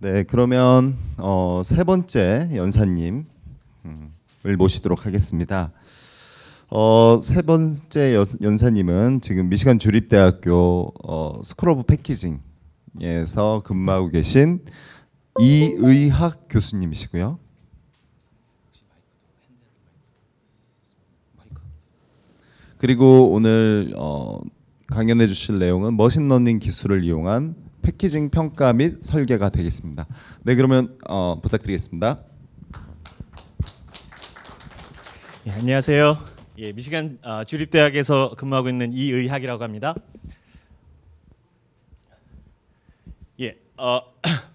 네, 그러면 어, 세 번째 연사님을 음, 모시도록 하겠습니다. 어, 세 번째 여, 연사님은 지금 미시간 주립대학교 어, 스쿨 오브 패키징에서 근무하고 계신 이의학 교수님이시고요. 그리고 오늘 어, 강연해 주실 내용은 머신러닝 기술을 이용한 패키징 평가 및 설계가 되겠습니다. 네, 그러면 어, 부탁드리겠습니다. 예, 안녕하세요. 예, 미시간 어, 주립대학에서 근무하고 있는 이의학이라고 합니다. 예, 어,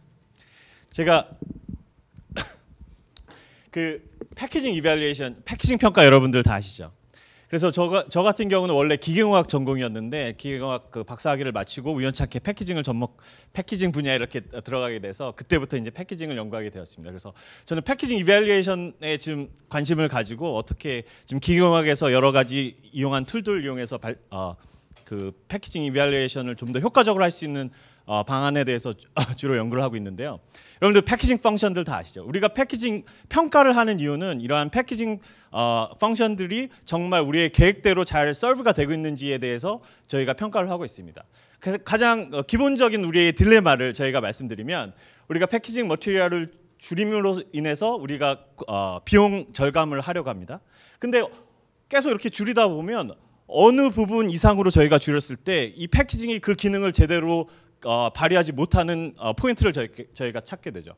제가 그 패키징 이발리에이션, 패키징 평가 여러분들 다 아시죠? 그래서 저, 저 같은 경우는 원래 기계공학 전공이었는데 기계공학 그 박사학위를 마치고 우연찮게 패키징을 접목 패키징 분야에 이렇게 들어가게 돼서 그때부터 이제 패키징을 연구하게 되었습니다. 그래서 저는 패키징 이벨리에이션에 지금 관심을 가지고 어떻게 지금 기계공학에서 여러 가지 이용한 툴들 이용해서 발, 어, 그 패키징 이벨리에이션을 좀 더 효과적으로 할 수 있는 어, 방안에 대해서 아, 주로 연구를 하고 있는데요. 여러분들 패키징 펑션들 다 아시죠? 우리가 패키징 평가를 하는 이유는 이러한 패키징 어, 펑션들이 정말 우리의 계획대로 잘 서브가 되고 있는지에 대해서 저희가 평가를 하고 있습니다. 가장 어, 기본적인 우리의 딜레마를 저희가 말씀드리면 우리가 패키징 머티리얼을 줄임으로 인해서 우리가 어, 비용 절감을 하려고 합니다. 근데 계속 이렇게 줄이다 보면 어느 부분 이상으로 저희가 줄였을 때 이 패키징이 그 기능을 제대로 어, 발휘하지 못하는 어, 포인트를 저희, 저희가 찾게 되죠.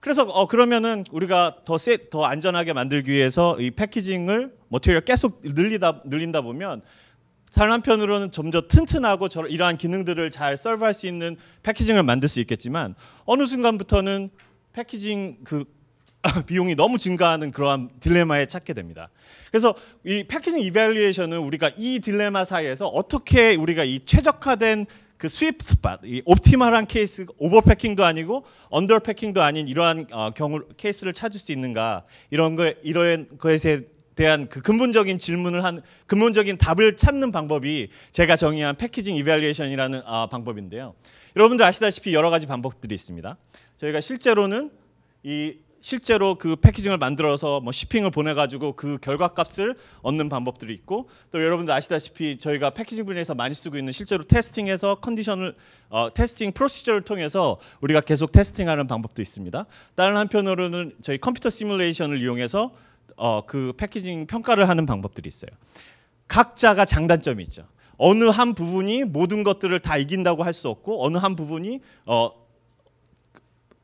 그래서 어, 그러면은 우리가 더, 세, 더 안전하게 만들기 위해서 이 패키징을 머티리얼 계속 늘리다 늘린다 보면 다른 한편으로는 점점 튼튼하고 저, 이러한 기능들을 잘 서브할 수 있는 패키징을 만들 수 있겠지만 어느 순간부터는 패키징 그 비용이 너무 증가하는 그러한 딜레마에 찾게 됩니다. 그래서 이 패키징 이밸리에이션은 우리가 이 딜레마 사이에서 어떻게 우리가 이 최적화된 그 스윕 스팟, 이 옵티멀한 케이스, 오버패킹도 아니고 언더패킹도 아닌 이러한 어, 경우 케이스를 찾을 수 있는가 이런 거 이런 것에 대한 그 근본적인 질문을 한 근본적인 답을 찾는 방법이 제가 정의한 패키징 이벨리에이션이라는 어, 아, 방법인데요. 여러분들 아시다시피 여러 가지 방법들이 있습니다. 저희가 실제로는 이 실제로 그 패키징을 만들어서 뭐 s 핑을 보내가지고 그 결과값을 얻는 방법들이 있고 또 여러분들 아시다시피 저희가 패키징 분야에서 많이 쓰고 있는 실제로 테스팅해서 컨디션을 어, 테스팅 프로시저를 통해서 우리가 계속 테스팅하는 방법도 있습니다. 다른 한편으로는 저희 컴퓨터 시뮬레이션을 이용해서 어, 그 패키징 평가를 하는 방법들이 있어요. 각자가 장단점이 있죠. 어느 한 부분이 모든 것들을 다 이긴다고 할 수 없고 어느 한 부분이 어,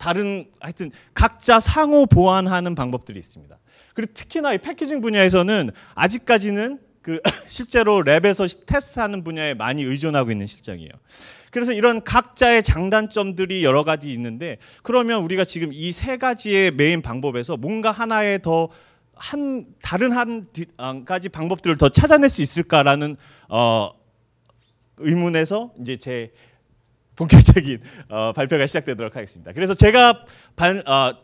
다른 하여튼 각자 상호 보완하는 방법들이 있습니다. 그리고 특히나 이 패키징 분야에서는 아직까지는 그 실제로 랩에서 테스트하는 분야에 많이 의존하고 있는 실정이에요. 그래서 이런 각자의 장단점들이 여러 가지 있는데 그러면 우리가 지금 이 세 가지의 메인 방법에서 뭔가 하나의 더한 다른 한 아, 가지 방법들을 더 찾아낼 수 있을까라는 어, 의문에서 이제 제 본격적인 어, 발표가 시작되도록 하겠습니다. 그래서 제가 반, 어,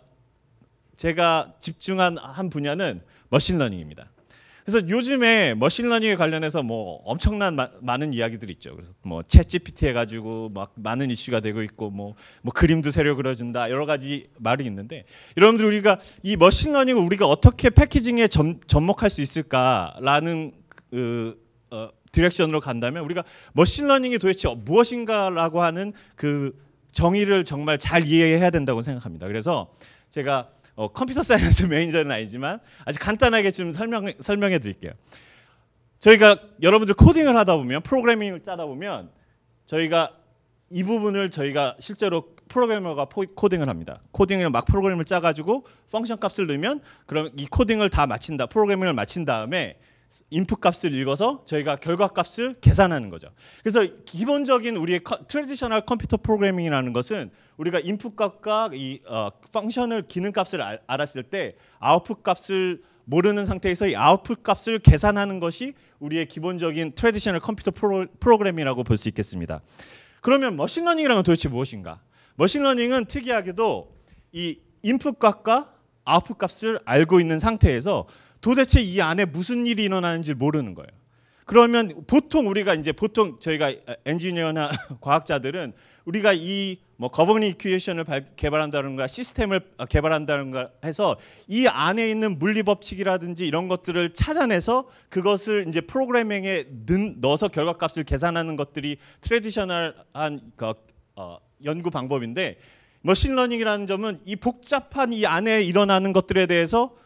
제가 집중한 한 분야는 머신러닝입니다. 그래서 요즘에 머신러닝에 관련해서 뭐 엄청난 마, 많은 이야기들이 있죠. 그래서 뭐챗 GPT 해가지고 막 많은 이슈가 되고 있고 뭐뭐 뭐 그림도 새로 그려준다 여러 가지 말이 있는데 여러분들 우리가 이 머신러닝을 우리가 어떻게 패키징에 점, 접목할 수 있을까라는 그, 어, 디렉션으로 간다면 우리가 머신러닝이 도대체 무엇인가라고 하는 그 정의를 정말 잘 이해해야 된다고 생각합니다. 그래서 제가 어, 컴퓨터 사이언스 매니저는 아니지만 아주 간단하게 지금 설명 설명해 드릴게요. 저희가 여러분들 코딩을 하다 보면 프로그래밍을 짜다 보면 저희가 이 부분을 저희가 실제로 프로그래머가 포, 코딩을 합니다. 코딩을 막 프로그램을 짜가지고 펑션 값을 넣으면 그럼 이 코딩을 다 마친다. 프로그래밍을 마친 다음에 인풋 값을 읽어서 저희가 결과 값을 계산하는 거죠. 그래서 기본적인 우리의 트레디셔널 컴퓨터 프로그래밍이라는 것은 우리가 인풋 값과 이 어, 펑션을 기능 값을 알, 알았을 때 아웃풋 값을 모르는 상태에서 이 아웃풋 값을 계산하는 것이 우리의 기본적인 트레디셔널 컴퓨터 프로, 프로그램이라고 볼 수 있겠습니다. 그러면 머신러닝이란 도대체 무엇인가? 머신러닝은 특이하게도 이 인풋 값과 아웃풋 값을 알고 있는 상태에서 도대체 이 안에 무슨 일이 일어나는지 모르는 거예요. 그러면 보통 우리가 이제 보통 저희가 엔지니어나 과학자들은 우리가 이 뭐 거버니 큐에이션을 개발한다든가 시스템을 개발한다든가 해서 이 안에 있는 물리 법칙이라든지 이런 것들을 찾아내서 그것을 이제 프로그래밍에 넣어서 결과값을 계산하는 것들이 트레디셔널한 그, 어, 연구 방법인데 머신러닝이라는 점은 이 복잡한 이 안에 일어나는 것들에 대해서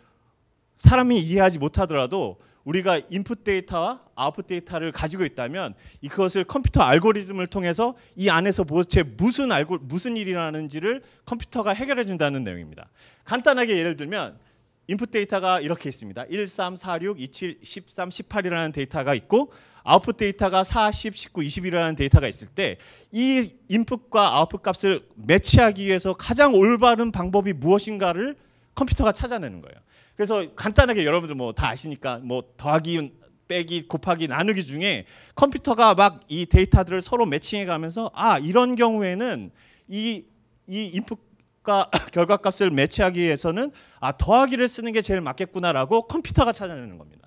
사람이 이해하지 못하더라도 우리가 인풋 데이터와 아웃풋 데이터를 가지고 있다면 이것을 컴퓨터 알고리즘을 통해서 이 안에서 도대체 무슨 알고 무슨 일이 라는지를 컴퓨터가 해결해 준다는 내용입니다. 간단하게 예를 들면 인풋 데이터가 이렇게 있습니다. 1, 3, 4, 6, 2, 7, 13, 18이라는 데이터가 있고 아웃풋 데이터가 40, 19, 2 1이라는 데이터가 있을 때 이 인풋과 아웃풋 값을 매치하기 위해서 가장 올바른 방법이 무엇인가를 컴퓨터가 찾아내는 거예요. 그래서 간단하게 여러분들 뭐 다 아시니까 뭐 더하기 빼기 곱하기 나누기 중에 컴퓨터가 막 이 데이터들을 서로 매칭해 가면서 아 이런 경우에는 이 이 인풋과 결과값을 매치하기 위해서는 아 더하기를 쓰는 게 제일 맞겠구나라고 컴퓨터가 찾아내는 겁니다.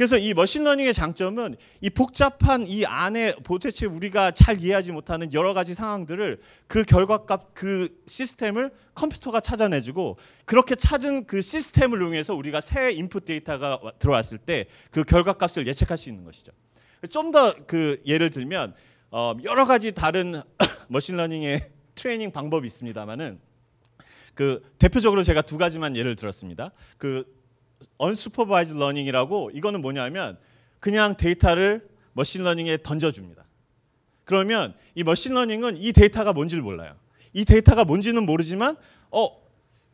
그래서 이 머신러닝의 장점은 이 복잡한 이 안에 도대체 우리가 잘 이해하지 못하는 여러 가지 상황들을 그 결과값 그 시스템을 컴퓨터가 찾아내주고 그렇게 찾은 그 시스템을 이용해서 우리가 새 인풋 데이터가 들어왔을 때 그 결과값을 예측할 수 있는 것이죠. 좀 더 그 예를 들면 어 여러 가지 다른 머신러닝의 트레이닝 방법이 있습니다만은 그 대표적으로 제가 두 가지만 예를 들었습니다. 그 언슈퍼바이즈 러닝이라고 이거는 뭐냐면 그냥 데이터를 머신러닝에 던져줍니다. 그러면 이 머신러닝은 이 데이터가 뭔지를 몰라요. 이 데이터가 뭔지는 모르지만 어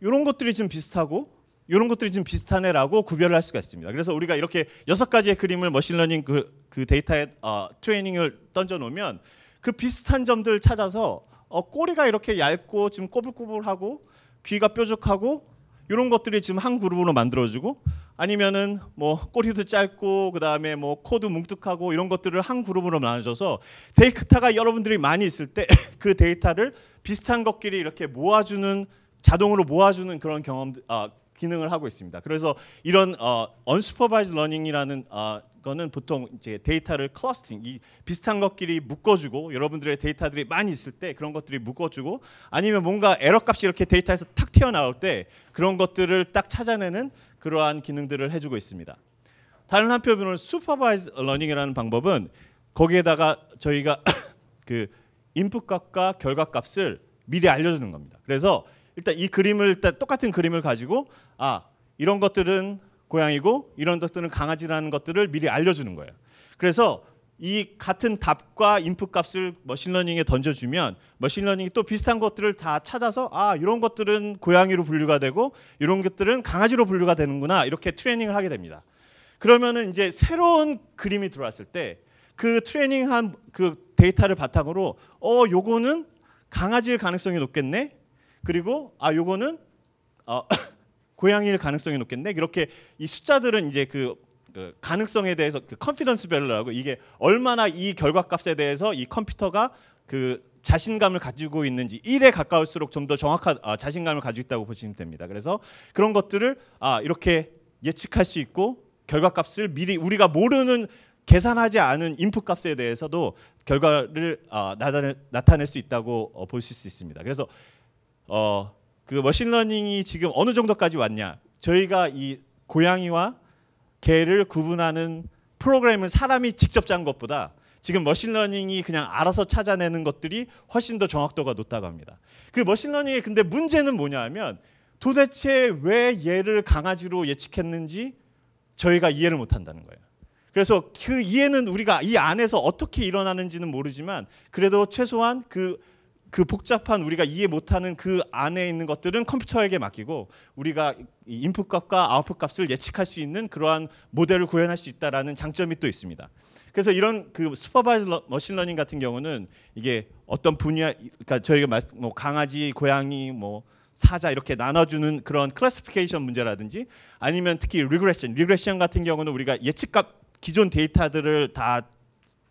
이런 것들이 좀 비슷하고 이런 것들이 좀 비슷하네라고 구별할 수가 있습니다. 그래서 우리가 이렇게 여섯 가지의 그림을 머신러닝 그, 그 데이터에 어, 트레이닝을 던져 놓으면 그 비슷한 점들을 찾아서 어, 꼬리가 이렇게 얇고 좀 꼬불꼬불하고 귀가 뾰족하고 이런 것들이 지금 한 그룹으로 만들어지고 아니면은 뭐 꼬리도 짧고 그 다음에 뭐 코도 뭉툭하고 이런 것들을 한 그룹으로 나눠져서 데이터가 여러분들이 많이 있을 때 그 데이터를 비슷한 것끼리 이렇게 모아주는 자동으로 모아주는 그런 경험 아, 기능을 하고 있습니다. 그래서 이런 어, unsupervised learning이라는 어, 거는 보통 이제 데이터를 클러스팅, 이 비슷한 것끼리 묶어주고 여러분들의 데이터들이 많이 있을 때 그런 것들이 묶어주고 아니면 뭔가 에러 값이 이렇게 데이터에서 탁 튀어나올 때 그런 것들을 딱 찾아내는 그러한 기능들을 해주고 있습니다. 다른 한편으로는 supervised learning이라는 방법은 거기에다가 저희가 그 인풋 값과 결과 값을 미리 알려주는 겁니다. 그래서 일단 이 그림을 일단 똑같은 그림을 가지고 아 이런 것들은 고양이고 이런 것들은 강아지라는 것들을 미리 알려주는 거예요. 그래서 이 같은 답과 인풋 값을 머신러닝에 던져주면 머신러닝이 또 비슷한 것들을 다 찾아서 아 이런 것들은 고양이로 분류가 되고 이런 것들은 강아지로 분류가 되는구나 이렇게 트레이닝을 하게 됩니다. 그러면은 이제 새로운 그림이 들어왔을 때 그 트레이닝한 그 데이터를 바탕으로 어 요거는 강아지일 가능성이 높겠네 그리고 아 요거는 어, 고양이일 가능성이 높겠네. 이렇게 이 숫자들은 이제 그, 그 가능성에 대해서 그 컨피던스 밸러라고 이게 얼마나 이 결과값에 대해서 이 컴퓨터가 그 자신감을 가지고 있는지 1에 가까울수록 좀 더 정확한 아, 자신감을 가지고 있다고 보시면 됩니다. 그래서 그런 것들을 아, 이렇게 예측할 수 있고 결과값을 미리 우리가 모르는 계산하지 않은 인풋 값에 대해서도 결과를 아, 나타낼, 나타낼 수 있다고 어, 볼수 있습니다. 그래서 어, 그 머신러닝이 지금 어느 정도까지 왔냐? 저희가 이 고양이와 개를 구분하는 프로그램을 사람이 직접 짠 것보다 지금 머신러닝이 그냥 알아서 찾아내는 것들이 훨씬 더 정확도가 높다고 합니다. 그 머신러닝의 근데 문제는 뭐냐 하면 도대체 왜 얘를 강아지로 예측했는지 저희가 이해를 못한다는 거예요. 그래서 그 이해는 우리가 이 안에서 어떻게 일어나는지는 모르지만 그래도 최소한 그그 복잡한 우리가 이해 못하는 그 안에 있는 것들은 컴퓨터에게 맡기고 우리가 인풋 값과 아웃풋 값을 예측할 수 있는 그러한 모델을 구현할 수 있다라는 장점이 또 있습니다. 그래서 이런 그 슈퍼바이즈 머신러닝 같은 경우는 이게 어떤 분야, 그러니까 저희가 뭐 강아지, 고양이, 뭐 사자 이렇게 나눠주는 그런 클래스피케이션 문제라든지 아니면 특히 리그레션, 리그레션 같은 경우는 우리가 예측값 기존 데이터들을 다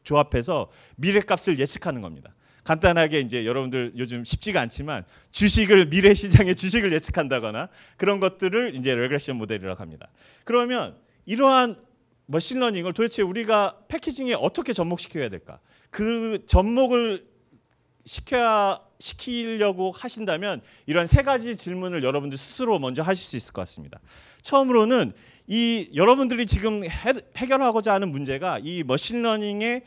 조합해서 미래 값을 예측하는 겁니다. 간단하게 이제 여러분들 요즘 쉽지가 않지만 주식을 미래 시장의 주식을 예측한다거나 그런 것들을 이제 레그레션 모델이라고 합니다. 그러면 이러한 머신러닝을 도대체 우리가 패키징에 어떻게 접목시켜야 될까? 그 접목을 시켜야 시키려고 하신다면 이런 세 가지 질문을 여러분들 스스로 먼저 하실 수 있을 것 같습니다. 처음으로는 이 여러분들이 지금 해, 결하고자 하는 문제가 이 머신러닝의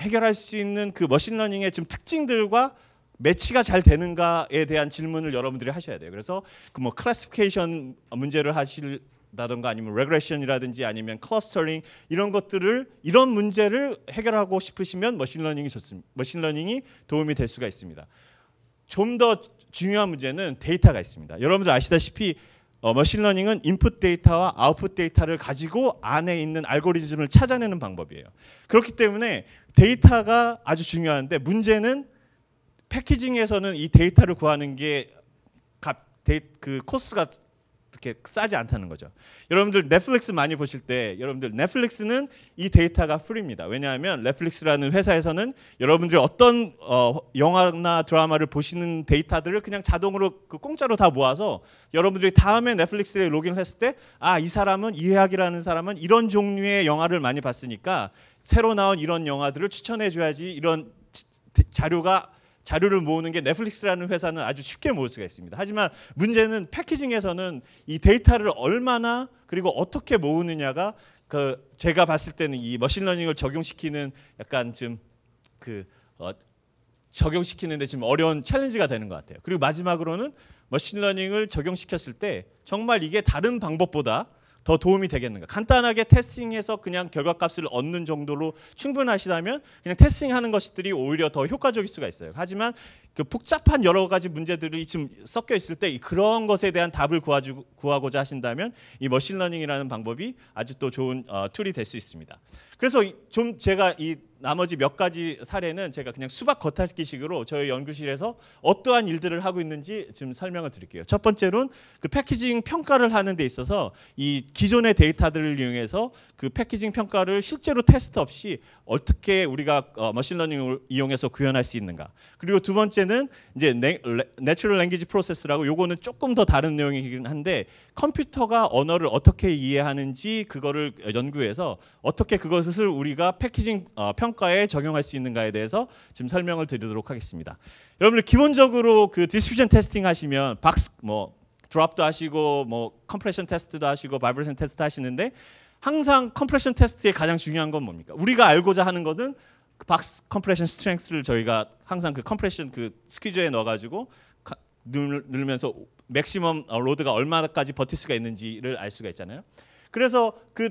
해결할 수 있는 그 머신러닝의 지금 특징들과 매치가 잘 되는가에 대한 질문을 여러분들이 하셔야 돼요. 그래서 그 뭐 클래스피케이션 문제를 하실다던가 아니면 레그레션이라든지 아니면 클러스터링 이런 것들을 이런 문제를 해결하고 싶으시면 머신러닝이 좋습니다. 머신러닝이 도움이 될 수가 있습니다. 좀 더 중요한 문제는 데이터가 있습니다. 여러분들 아시다시피 어, 머신러닝은 인풋 데이터와 아웃풋 데이터를 가지고 안에 있는 알고리즘을 찾아내는 방법이에요. 그렇기 때문에 데이터가 아주 중요한데 문제는 패키징에서는 이 데이터를 구하는 게 값, 그 코스가 이렇게 싸지 않다는 거죠. 여러분들 넷플릭스 많이 보실 때 여러분들 넷플릭스는 이 데이터가 프리입니다. 왜냐하면 넷플릭스라는 회사에서는 여러분들 어떤 어, 영화나 드라마를 보시는 데이터들을 그냥 자동으로 그 공짜로 다 모아서 여러분들이 다음에 넷플릭스에 로그인 했을 때아 이 사람은 이해학이라는 사람은 이런 종류의 영화를 많이 봤으니까 새로 나온 이런 영화들을 추천해 줘야지 이런 자료가 자료를 모으는 게 넷플릭스라는 회사는 아주 쉽게 모을 수가 있습니다. 하지만 문제는 패키징에서는 이 데이터를 얼마나 그리고 어떻게 모으느냐가 그 제가 봤을 때는 이 머신러닝을 적용시키는 약간 좀그 어 적용시키는데 지금 어려운 챌린지가 되는 것 같아요. 그리고 마지막으로는 머신러닝을 적용시켰을 때 정말 이게 다른 방법보다 더 도움이 되겠는가? 간단하게 테스팅해서 그냥 결과값을 얻는 정도로 충분하시다면 그냥 테스팅하는 것들이 오히려 더 효과적일 수가 있어요. 하지만 그 복잡한 여러 가지 문제들이 지금 섞여 있을 때 그런 것에 대한 답을 구하고자 하신다면 이 머신러닝이라는 방법이 아주 또 좋은 어, 툴이 될 수 있습니다. 그래서 좀 제가 이 나머지 몇 가지 사례는 제가 그냥 수박 겉핥기식으로 저희 연구실에서 어떠한 일들을 하고 있는지 지금 설명을 드릴게요. 첫 번째로는 그 패키징 평가를 하는 데 있어서 이 기존의 데이터들을 이용해서 그 패키징 평가를 실제로 테스트 없이 어떻게 우리가 어, 머신러닝을 이용해서 구현할 수 있는가. 그리고 두 번째는 이제 내추럴 랭귀지 프로세스라고 요거는 조금 더 다른 내용이긴 한데 컴퓨터가 언어를 어떻게 이해하는지 그거를 연구해서 어떻게 그것을 우리가 패키징 어, 평가 평가에 적용할 수 있는가에 대해서 지금 설명을 드리도록 하겠습니다. 여러분들 기본적으로 그디스피션 테스팅 하시면 박스 뭐 드롭도 하시고 뭐 컴프레션 테스트도 하시고 바이브레이션 테스트 하시는데 항상 컴프레션 테스트의 가장 중요한 건 뭡니까? 우리가 알고자 하는 것은 그 박스 컴프레션 스트렝스를 저희가 항상 그 컴프레션 그 스퀴저에 넣어 가지고 누르면서 맥시멈 로드가 어, 얼마까지 버틸 수가 있는지를 알 수가 있잖아요. 그래서 그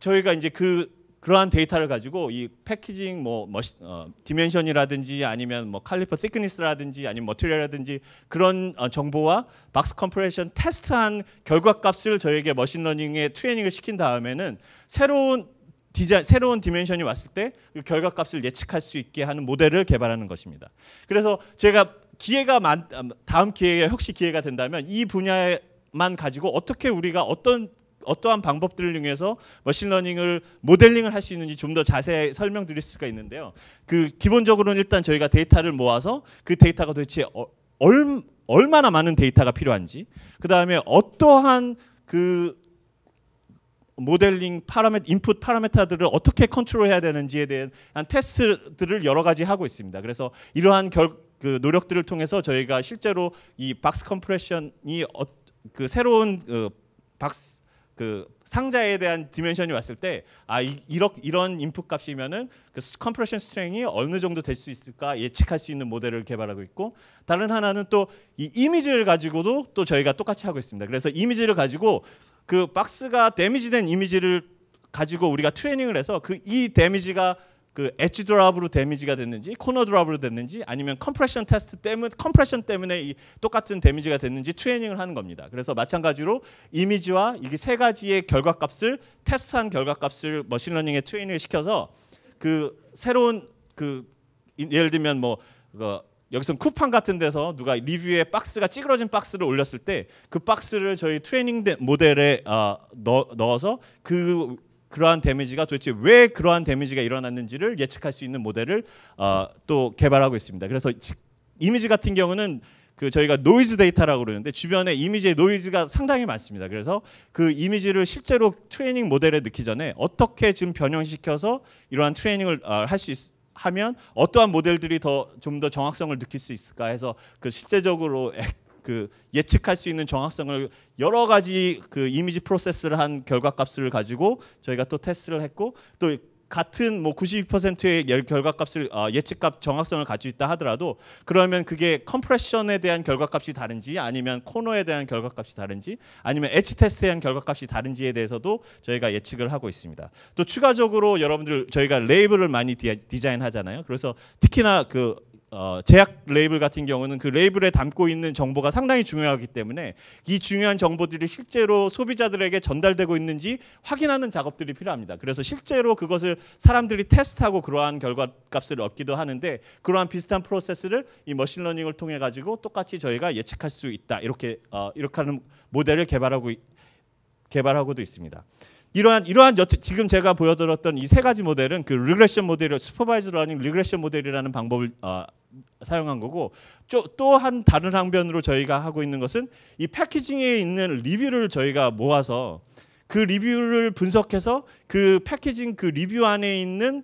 저희가 이제 그 그러한 데이터를 가지고 이 패키징 뭐 머시, 어, 디멘션이라든지 아니면 뭐 칼리퍼 시크니스라든지 아니면 머티리얼이라든지 그런 어, 정보와 박스 컴프레션 테스트한 결과값을 저에게 머신러닝에 트레이닝을 시킨 다음에는 새로운 디자인 새로운 디멘션이 왔을 때 그 결과값을 예측할 수 있게 하는 모델을 개발하는 것입니다. 그래서 제가 기회가 많 음, 다음 기회에 혹시 기회가 된다면 이 분야에 만 가지고 어떻게 우리가 어떤 어떠한 방법들을 이용해서 머신러닝을 모델링을 할 수 있는지 좀 더 자세히 설명드릴 수가 있는데요. 그 기본적으로는 일단 저희가 데이터를 모아서 그 데이터가 도대체 어, 얼, 얼마나 많은 데이터가 필요한지 그 다음에 어떠한 그 모델링 파라메 인풋 파라메타들을 어떻게 컨트롤해야 되는지에 대한 테스트들을 여러 가지 하고 있습니다. 그래서 이러한 결, 그 노력들을 통해서 저희가 실제로 이 박스 컴프레션이 어, 그 새로운 그 박스 그 상자에 대한 디멘션이 왔을 때아 이런 인풋 값이면은 그 컴프레션 스트렝이 어느 정도 될 수 있을까 예측할 수 있는 모델을 개발하고 있고 다른 하나는 또 이 이미지를 가지고도 또 저희가 똑같이 하고 있습니다. 그래서 이미지를 가지고 그 박스가 데미지된 이미지를 가지고 우리가 트레이닝을 해서 그 이 데미지가 그 엣지 드랍으로 데미지가 됐는지 코너 드랍으로 됐는지 아니면 컴프레션 테스트 때문에 컴프레션 때문에 이 똑같은 데미지가 됐는지 트레이닝을 하는 겁니다. 그래서 마찬가지로 이미지와 이게 세 가지의 결과값을 테스트한 결과값을 머신러닝에 트레이닝을 시켜서 그 새로운 그 예를 들면 뭐 그 여기서 쿠팡 같은 데서 누가 리뷰에 박스가 찌그러진 박스를 올렸을 때 그 박스를 저희 트레이닝 모델에 어, 넣, 넣어서 그 그러한 데미지가 도대체 왜 그러한 데미지가 일어났는지를 예측할 수 있는 모델을 어, 또 개발하고 있습니다. 그래서 이미지 같은 경우는 그 저희가 노이즈 데이터라고 그러는데 주변에 이미지의 노이즈가 상당히 많습니다. 그래서 그 이미지를 실제로 트레이닝 모델에 넣기 전에 어떻게 지금 변형시켜서 이러한 트레이닝을 어, 할수 하면 어떠한 모델들이 더 좀더 더 정확성을 느낄 수 있을까 해서 그 실제적으로 그 예측할 수 있는 정확성을 여러 가지 그 이미지 프로세스를 한 결과값을 가지고 저희가 또 테스트를 했고 또 같은 뭐 92%의 결과값을 어, 예측값 정확성을 가지고 있다 하더라도 그러면 그게 컴프레션에 대한 결과값이 다른지 아니면 코너에 대한 결과값이 다른지 아니면 엣지 테스트에 대한 결과값이 다른지에 대해서도 저희가 예측을 하고 있습니다. 또 추가적으로 여러분들 저희가 레이블을 많이 디, 디자인하잖아요. 그래서 특히나 그 어, 제약 레이블 같은 경우는 그 레이블에 담고 있는 정보가 상당히 중요하기 때문에 이 중요한 정보들이 실제로 소비자들에게 전달되고 있는지 확인하는 작업들이 필요합니다. 그래서 실제로 그것을 사람들이 테스트하고 그러한 결과값을 얻기도 하는데 그러한 비슷한 프로세스를 이 머신러닝을 통해 가지고 똑같이 저희가 예측할 수 있다 이렇게 어, 이렇게 하는 모델을 개발하고 개발하고도 있습니다. 이러한 이러한 여태, 지금 제가 보여드렸던 이 세 가지 모델은 그 리그레션 모델을 슈퍼바이즈 러닝 리그레션 모델이라는 방법을 어, 사용한 거고 또 한 다른 항변으로 저희가 하고 있는 것은 이 패키징에 있는 리뷰를 저희가 모아서 그 리뷰를 분석해서 그 패키징 그 리뷰 안에 있는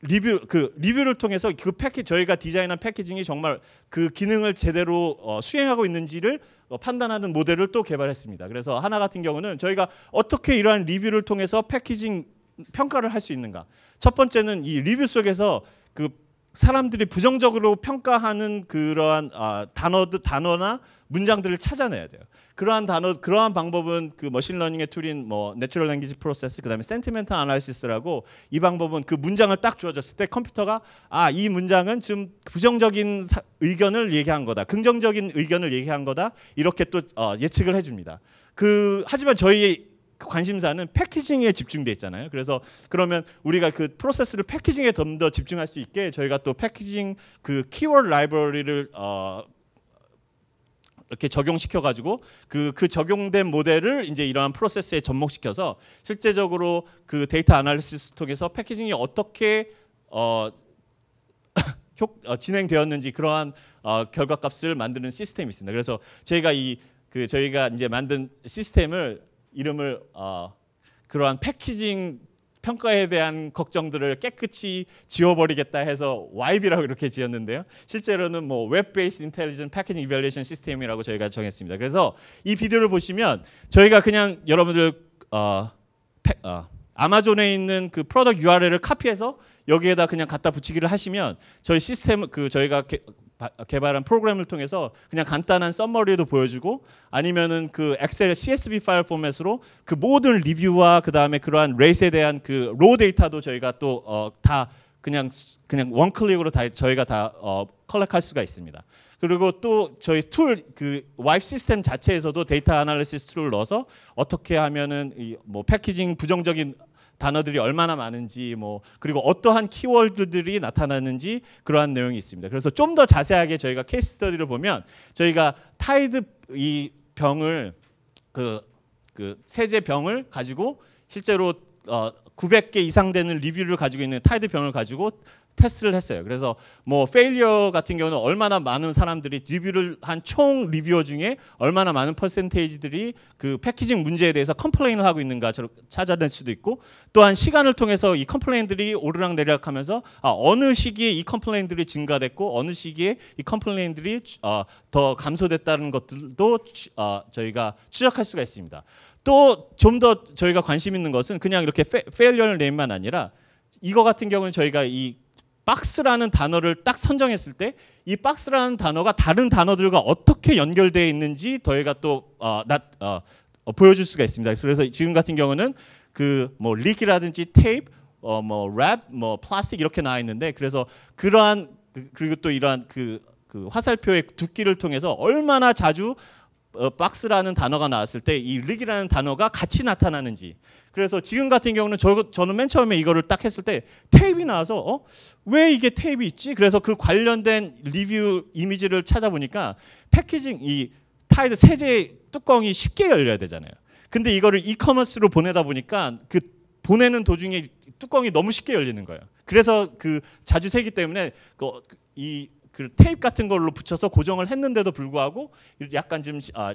리뷰 그 리뷰를 통해서 그 패키 저희가 디자인한 패키징이 정말 그 기능을 제대로 어, 수행하고 있는지를 어, 판단하는 모델을 또 개발했습니다. 그래서 하나 같은 경우는 저희가 어떻게 이러한 리뷰를 통해서 패키징 평가를 할 수 있는가. 첫 번째는 이 리뷰 속에서 그 사람들이 부정적으로 평가하는 그러한 아, 단어 단어나 문장들을 찾아내야 돼요. 그러한 단어 그러한 방법은 그 머신러닝의 툴인 뭐 내추럴 랭귀지 프로세스 그다음에 센티멘트 아나리시스라고 이 방법은 그 문장을 딱 주어졌을 때 컴퓨터가 아 이 문장은 지금 부정적인 사, 의견을 얘기한 거다 긍정적인 의견을 얘기한 거다 이렇게 또 어, 예측을 해줍니다. 그 하지만 저희 그 관심사는 패키징에 집중돼 있잖아요. 그래서 그러면 우리가 그 프로세스를 패키징에 좀더 집중할 수 있게 저희가 또 패키징 그 키워드 라이브러리를 어 이렇게 적용시켜 가지고 그 그 적용된 모델을 이제 이러한 프로세스에 접목시켜서 실제적으로 그 데이터 아날리시스 통해서 패키징이 어떻게 어, 어 진행되었는지 그러한 어 결과값을 만드는 시스템이 있습니다. 그래서 저희가 이 그 저희가 이제 만든 시스템을 이름을 어, 그러한 패키징 평가에 대한 걱정들을 깨끗이 지워버리겠다 해서 YB라고 이렇게 지었는데요. 실제로는 뭐 웹베이스 인텔리전 패키징 이 l l i g e n t 이라고 저희가 정했습니다. 그래서 이 비디오를 보시면 저희가 그냥 여러분들 어, 패, 어, 아마존에 있는 그 프로덕트 URL을 카피해서 여기에다 그냥 갖다 붙이기를 하시면 저희 시스템 그 저희가 개발한 프로그램을 통해서 그냥 간단한 썸머리도 보여주고 아니면은 그 엑셀 CSV 파일 포맷으로 그 모든 리뷰와 그 다음에 그러한 레이스에 대한 그 로 데이터도 저희가 또다 어 그냥 그냥 원 클릭으로 다 저희가 다 어, 컬렉할 수가 있습니다. 그리고 또 저희 툴 그 와이프 시스템 자체에서도 데이터 아날리시스 툴을 넣어서 어떻게 하면은 이 뭐 패키징 부정적인 단어들이 얼마나 많은지 뭐 그리고 어떠한 키워드들이 나타나는지 그러한 내용이 있습니다. 그래서 좀 더 자세하게 저희가 케이스 스터디를 보면 저희가 타이드 이 병을 그, 그 세제 병을 가지고 실제로 어, 900개 이상 되는 리뷰를 가지고 있는 타이드 병을 가지고 테스트를 했어요. 그래서 뭐 페일리어 같은 경우는 얼마나 많은 사람들이 리뷰를 한 총 리뷰어 중에 얼마나 많은 퍼센테이지들이 그 패키징 문제에 대해서 컴플레인을 하고 있는가 찾아낼 수도 있고 또한 시간을 통해서 이 컴플레인들이 오르락 내리락 하면서 아, 어느 시기에 이 컴플레인들이 증가됐고 어느 시기에 이 컴플레인들이 어, 더 감소됐다는 것들도 어, 저희가 추적할 수가 있습니다. 또 좀 더 저희가 관심 있는 것은 그냥 이렇게 페일리어 레인만 아니라 이거 같은 경우는 저희가 이 박스라는 단어를 딱 선정했을 때 이 박스라는 단어가 다른 단어들과 어떻게 연결되어 있는지 더해가 또 어, 나, 어, 어 보여줄 수가 있습니다. 그래서 지금 같은 경우는 그 뭐 리기라든지 테이프, 어, 뭐 랩, 뭐 플라스틱 이렇게 나와 있는데 그래서 그러한 그, 그리고 또 이러한 그, 그 화살표의 두께를 통해서 얼마나 자주 어, 박스라는 단어가 나왔을 때 이 릭이라는 단어가 같이 나타나는지 그래서 지금 같은 경우는 저, 저는 맨 처음에 이거를 딱 했을 때 테이프 나와서 어? 왜 이게 테이프 있지? 그래서 그 관련된 리뷰 이미지를 찾아보니까 패키징 이 타이드 세제 뚜껑이 쉽게 열려야 되잖아요. 근데 이거를 이커머스로 보내다 보니까 그 보내는 도중에 뚜껑이 너무 쉽게 열리는 거예요. 그래서 그 자주 새기 때문에 그, 이그 테이프 같은 걸로 붙여서 고정을 했는데도 불구하고 약간 좀 아,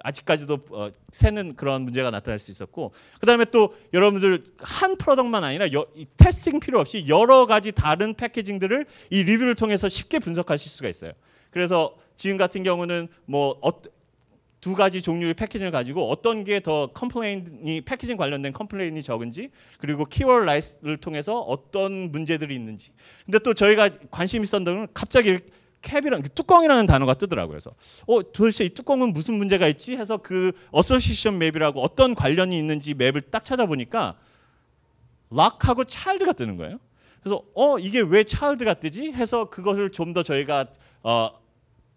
아직까지도 어, 새는 그런 문제가 나타날 수 있었고 그다음에 또 여러분들 한 프로덕만 아니라 여, 이 테스팅 필요 없이 여러 가지 다른 패키징들을 이 리뷰를 통해서 쉽게 분석하실 수가 있어요. 그래서 지금 같은 경우는 뭐 어, 두 가지 종류의 패키징을 가지고 어떤 게 더 컴플레인이 패키징 관련된 컴플레인이 적은지 그리고 키워드 라이스를 통해서 어떤 문제들이 있는지 근데 또 저희가 관심 있었던 건 갑자기 캡이랑 그 뚜껑이라는 단어가 뜨더라고요. 그래서 어 도대체 이 뚜껑은 무슨 문제가 있지 해서 그 어소시션 맵이라고 어떤 관련이 있는지 맵을 딱 찾아보니까 락하고 차일드가 뜨는 거예요. 그래서 어 이게 왜 차일드가 뜨지 해서 그것을 좀 더 저희가 어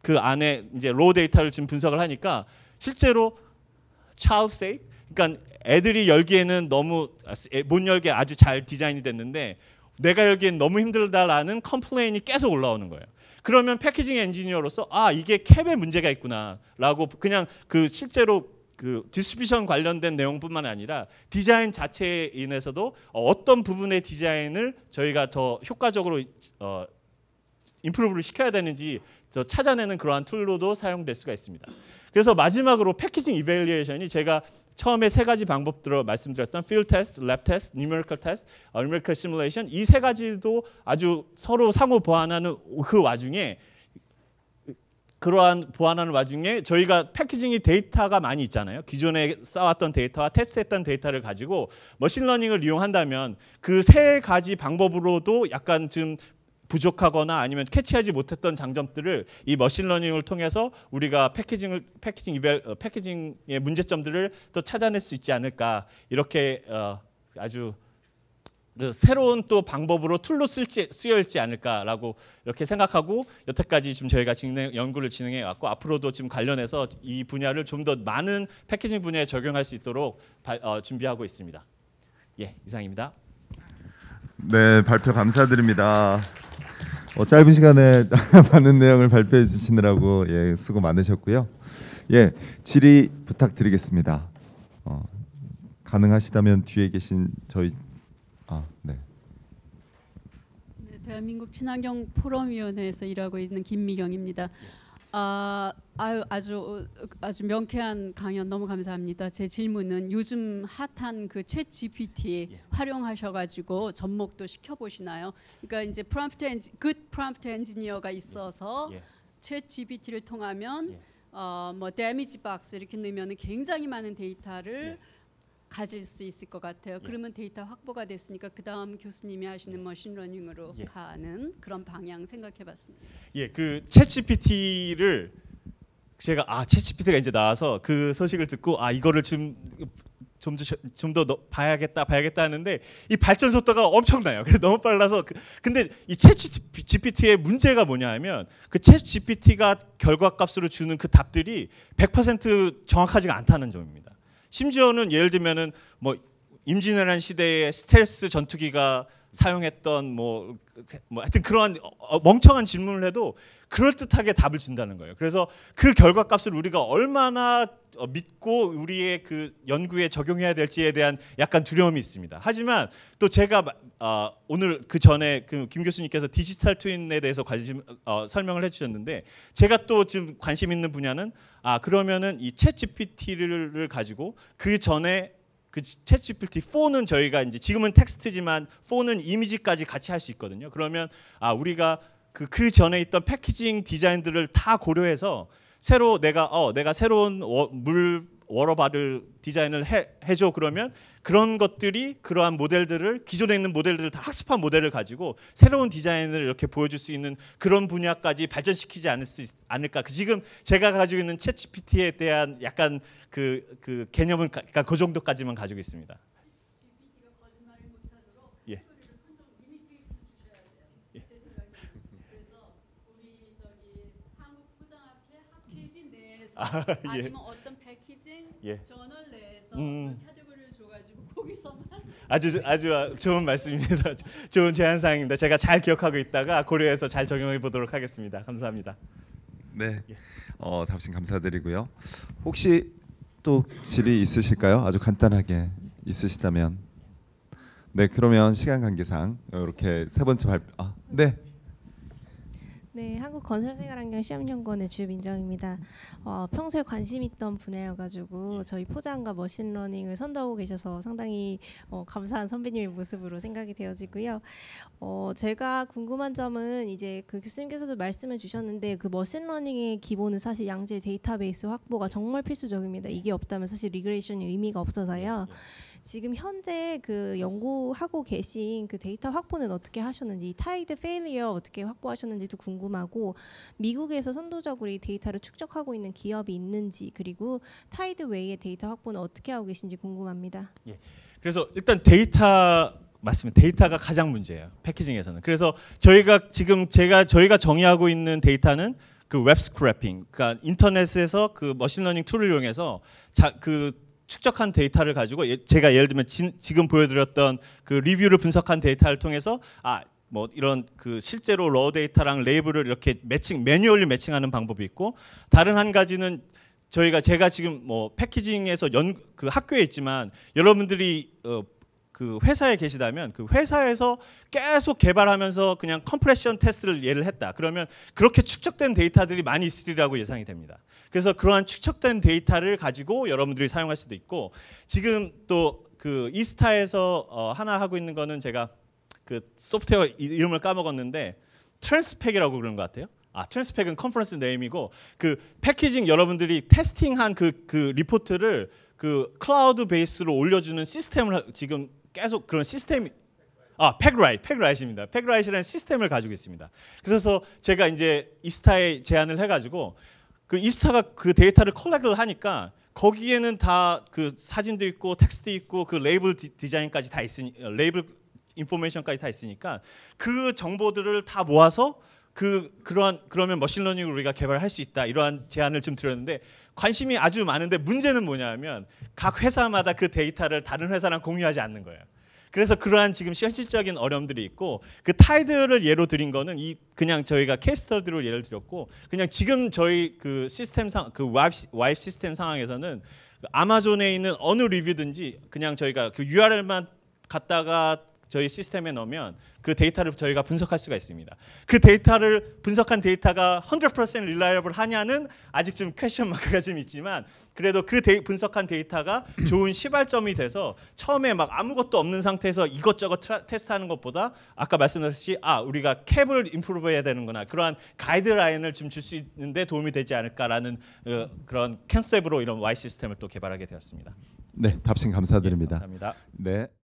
그 안에 이제 로 데이터를 지금 분석을 하니까 실제로 child safe 그러니까 애들이 열기에는 너무 못 열게 아주 잘 디자인이 됐는데 내가 열기엔 너무 힘들다라는 컴플레인이 계속 올라오는 거예요. 그러면 패키징 엔지니어로서 아 이게 캡에 문제가 있구나라고 그냥 그 실제로 그디스피션 관련된 내용뿐만 아니라 디자인 자체에 인해서도 어떤 부분의 디자인을 저희가 더 효과적으로 어, 인프로브를 시켜야 되는지 찾아내는 그러한 툴로도 사용될 수가 있습니다. 그래서 마지막으로 패키징 이벨리에이션이 제가 처음에 세 가지 방법들로 말씀드렸던 필 테스트, 랩 테스트, 뉴메리컬 테스트, 뉴메리컬 시뮬레이션 이 세 가지도 아주 서로 상호 보완하는 그 와중에 그러한 보완하는 와중에 저희가 패키징이 데이터가 많이 있잖아요. 기존에 쌓았던 데이터와 테스트했던 데이터를 가지고 머신러닝을 이용한다면 그 세 가지 방법으로도 약간 좀 부족하거나 아니면 캐치하지 못했던 장점들을 이 머신러닝을 통해서 우리가 패키징을 패키징 이별 어, 패키징의 문제점들을 또 찾아낼 수 있지 않을까 이렇게 어, 아주 그 새로운 또 방법으로 툴로 쓸지 쓰여있지 않을까라고 이렇게 생각하고 여태까지 지금 저희가 진행, 연구를 진행해 왔고 앞으로도 지금 관련해서 이 분야를 좀 더 많은 패키징 분야에 적용할 수 있도록 바, 어, 준비하고 있습니다. 예, 이상입니다. 네, 발표 감사드립니다. 어, 짧은 시간에 많은 내용을 발표해 주시느라고 예, 수고 많으셨고요. 예, 질의 부탁드리겠습니다. 어, 가능하시다면 뒤에 계신 저희 아, 네. 네 대한민국 친환경 포럼 위원회에서 일하고 있는 김미경입니다. 아, 아유, 아주 아주 명쾌한 강연 너무 감사합니다. 제 질문은 요즘 핫한 그챗 GPT 예. 활용하셔가지고 접목도 시켜보시나요? 그러니까 이제 프롬프트 엔지, g 프롬프트 엔지니어가 예. 있어서 예. 예. 챗 어, GPT를 통하면 어뭐 데미지 박스 이렇게 넣으면 굉장히 많은 데이터를 예. 가질 수 있을 것 같아요. 예. 그러면 데이터 확보가 됐으니까 그 다음 교수님이 하시는 예. 머신러닝으로 예. 가는 그런 방향 생각해봤습니다. 예, 그 챗GPT를 제가 아 챗GPT가 이제 나와서 그 소식을 듣고 아 이거를 좀 좀더 봐야겠다 봐야겠다 하는데 이 발전 속도가 엄청나요. 그래서 너무 빨라서 그, 근데 이 챗GPT의 문제가 뭐냐하면 그 챗GPT가 결과 값으로 주는 그 답들이 100% 정확하지가 않다는 점입니다. 심지어는 예를 들면은 뭐 임진왜란 시대의 스텔스 전투기가 사용했던 뭐, 뭐 하여튼 그러한 어, 멍청한 질문을 해도 그럴듯하게 답을 준다는 거예요. 그래서 그 결과 값을 우리가 얼마나 어, 믿고 우리의 그 연구에 적용해야 될지에 대한 약간 두려움이 있습니다. 하지만 또 제가 어, 오늘 그 전에 그 김 교수님께서 디지털 트윈에 대해서 관심 어, 설명을 해주셨는데 제가 또 지금 관심 있는 분야는 아 그러면은 이챗 GPT를 가지고 그 전에 그 채취 GPT 4는 저희가 이제 지금은 텍스트지만 4는 이미지까지 같이 할 수 있거든요. 그러면 아 우리가 그, 그 전에 있던 패키징 디자인들을 다 고려해서 새로 내가 어 내가 새로운 물 워러바를 디자인을 해, 해줘 그러면 그런 것들이 그러한 모델들을 기존에 있는 모델들을 다 학습한 모델을 가지고 새로운 디자인을 이렇게 보여줄 수 있는 그런 분야까지 발전시키지 않을 수 있, 않을까 그 지금 제가 가지고 있는 챗GPT에 대한 약간 그, 그 개념은 그러니까 그 정도까지만 가지고 있습니다. 예. 예. 아, 예. 아니면 예. 어떤 예. 전원 내에서 음. 그 카테고리를 줘가지고 거기서만 아주 아주 좋은 말씀입니다. 좋은 제안 사항입니다. 제가 잘 기억하고 있다가 고려해서 잘 적용해 보도록 하겠습니다. 감사합니다. 네, 예. 어, 답신 감사드리고요. 혹시 또 질이 있으실까요? 아주 간단하게 있으시다면. 네, 그러면 시간 관계상 이렇게 세 번째 발표. 아, 네. 네, 한국 건설생활환경 시험연구원의 주민정입니다. 어, 평소에 관심 있던 분야여가지고 저희 포장과 머신러닝을 선도하고 계셔서 상당히 어, 감사한 선배님의 모습으로 생각이 되어지고요. 어, 제가 궁금한 점은 이제 그 교수님께서도 말씀을 주셨는데 그 머신러닝의 기본은 사실 양질 데이터베이스 확보가 정말 필수적입니다. 이게 없다면 사실 리그레이션이 의미가 없어서요. 네, 네. 지금 현재 그 연구하고 계신 그 데이터 확보는 어떻게 하셨는지 타이드 페일리어 어떻게 확보하셨는지도 궁금하고 미국에서 선도적으로 이 데이터를 축적하고 있는 기업이 있는지 그리고 타이드 웨이의 데이터 확보는 어떻게 하고 계신지 궁금합니다. 예. 그래서 일단 데이터 맞습니다. 데이터가 가장 문제예요. 패키징에서는. 그래서 저희가 지금 제가 저희가 정의하고 있는 데이터는 그 웹 스크래핑, 그러니까 인터넷에서 그 머신러닝 툴을 이용해서 자, 그 축적한 데이터를 가지고 예, 제가 예를 들면 지, 지금 보여드렸던 그 리뷰를 분석한 데이터를 통해서 아 뭐 이런 그 실제로 러 데이터랑 레이블을 이렇게 매칭 매뉴얼리 매칭하는 방법이 있고 다른 한 가지는 저희가 제가 지금 뭐 패키징에서 연 그 학교에 있지만 여러분들이 어그 회사에 계시다면 그 회사에서 계속 개발하면서 그냥 컴프레션 테스트를 예를 했다. 그러면 그렇게 축적된 데이터들이 많이 있으리라고 예상이 됩니다. 그래서 그러한 축적된 데이터를 가지고 여러분들이 사용할 수도 있고 지금 또 그 이스타에서 어 하나 하고 있는 거는 제가 그 소프트웨어 이름을 까먹었는데 트랜스팩이라고 그러는 것 같아요. 아, 트랜스팩은 컨퍼런스 네임이고 그 패키징 여러분들이 테스팅한 그그 그 리포트를 그 클라우드 베이스로 올려주는 시스템을 지금 계속 그런 시스템이 아, 팩라이트, 팩라이트입니다. 팩라이트라는 시스템을 가지고 있습니다. 그래서 제가 이제 이스타에 제안을 해가지고 그 이스타가 그 데이터를 컬렉을 하니까 거기에는 다 그 사진도 있고 텍스트 있고 그 레이블 디, 자인까지다 있으니 어, 레이블 인포메이션까지 다 있으니까 그 정보들을 다 모아서 그 그러한 그러면 머신러닝으 우리가 개발할 수 있다 이러한 제안을 좀 드렸는데 관심이 아주 많은데 문제는 뭐냐면 각 회사마다 그 데이터를 다른 회사랑 공유하지 않는 거예요. 그래서 그러한 지금 현실적인 어려움들이 있고 그 타이드를 예로 드린 거는 이 그냥 저희가 캐스터드로 예를 드렸고 그냥 지금 저희 그 시스템 상그 와이프 시스템 상황에서는 그 아마존에 있는 어느 리뷰든지 그냥 저희가 그 URL만 갖다가 저희 시스템에 넣으면 그 데이터를 저희가 분석할 수가 있습니다. 그 데이터를 분석한 데이터가 100% reliable 하냐는 아직 좀 퀘션 마크가 좀 있지만 그래도 그 데이, 분석한 데이터가 좋은 시발점이 돼서 처음에 막 아무것도 없는 상태에서 이것저것 트라, 테스트하는 것보다 아까 말씀드렸듯이 아 우리가 캡을 인프로브해야 되는구나 그러한 가이드라인을 좀 줄 수 있는데 도움이 되지 않을까라는 어, 그런 컨셉으로 이런 Y 시스템을 또 개발하게 되었습니다. 네, 답신 감사드립니다. 네, 감사합니다. 네.